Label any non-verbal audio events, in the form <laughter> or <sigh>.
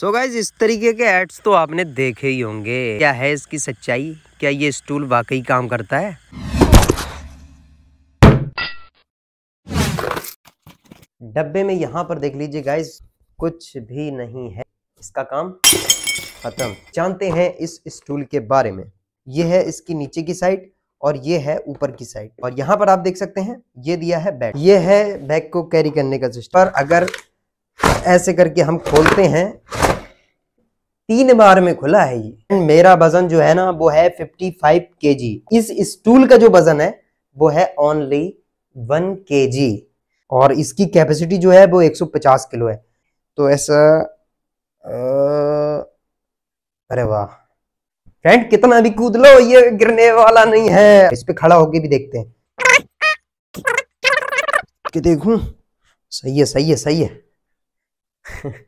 सो so guys इस तरीके के एड्स तो आपने देखे ही होंगे क्या है इसकी सच्चाई क्या ये स्टूल वाकई काम करता है डब्बे में यहाँ पर देख लीजिए गाइज कुछ भी नहीं है इसका काम खत्म जानते हैं इस स्टूल के बारे में ये है इसकी नीचे की साइड और ये है ऊपर की साइड और यहाँ पर आप देख सकते हैं ये दिया है बैग ये है बैग को कैरी करने का सिस्टम पर अगर ऐसे करके हम खोलते हैं तीन बार में खुला है ये मेरा वजन जो है ना वो है 55 जी इस स्टूल का जो वजन है वो है ओनली 1 जी और इसकी कैपेसिटी जो है वो 150 किलो है तो ऐसा आ, अरे वाह फ्रेंड कितना भी कूद लो ये गिरने वाला नहीं है इस पे खड़ा होके भी देखते हैं कि देखूं सही है सही है सही है <laughs>